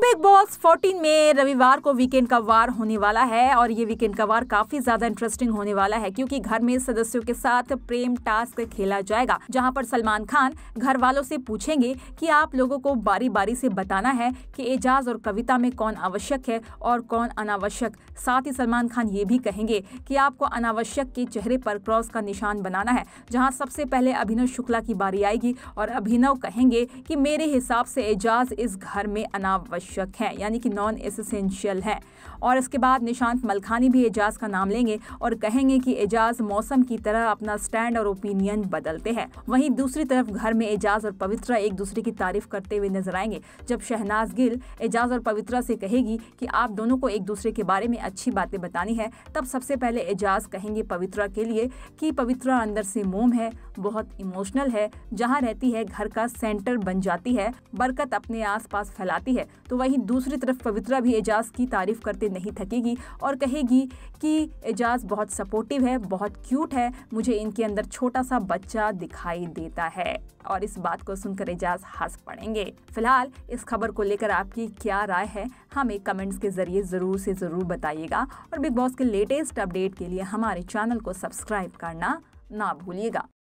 big boss 14 में रविवार को वीकेंड का वार होने वाला है और ये वीकेंड का वार काफी ज्यादा इंटरेस्टिंग होने वाला है क्योंकि घर में सदस्यों के साथ प्रेम टास्क खेला जाएगा जहां पर सलमान खान घर वालों से पूछेंगे कि आप लोगों को बारी बारी से बताना है कि एजाज और कविता में कौन आवश्यक है और कौन अनावश्यक साथ ही सलमान खान ये भी कहेंगे की आपको अनावश्यक के चेहरे पर क्रॉस का निशान बनाना है जहाँ सबसे पहले अभिनव शुक्ला की बारी आएगी और अभिनव कहेंगे की मेरे हिसाब से एजाज इस घर में अनावश्यक आवश्यक है यानी कि नॉन एसेंशियल है और इसके बाद निशांत मलखानी भी एजाज का नाम लेंगे और कहेंगे कि एजाज मौसम की तरह अपना स्टैंड और ओपिनियन बदलते हैं वहीं दूसरी तरफ घर में एजाज और पवित्रा एक दूसरे की तारीफ करते हुए नजर आएंगे जब शहनाज गिल एजाज और पवित्रा से कहेगी कि आप दोनों को एक दूसरे के बारे में अच्छी बातें बतानी है तब सबसे पहले एजाज कहेंगे पवित्रा के लिए कि पवित्रा अंदर से मोम है बहुत इमोशनल है जहाँ रहती है घर का सेंटर बन जाती है बरकत अपने आस फैलाती है तो तो वहीं दूसरी तरफ पवित्रा भी एजाज की तारीफ करते नहीं थकेगी और कहेगी कि एजाज बहुत सपोर्टिव है बहुत क्यूट है मुझे इनके अंदर छोटा सा बच्चा दिखाई देता है और इस बात को सुनकर एजाज हंस पड़ेंगे फिलहाल इस खबर को लेकर आपकी क्या राय है हमें कमेंट्स के जरिए ज़रूर से ज़रूर बताइएगा और बिग बॉस के लेटेस्ट अपडेट के लिए हमारे चैनल को सब्सक्राइब करना ना भूलिएगा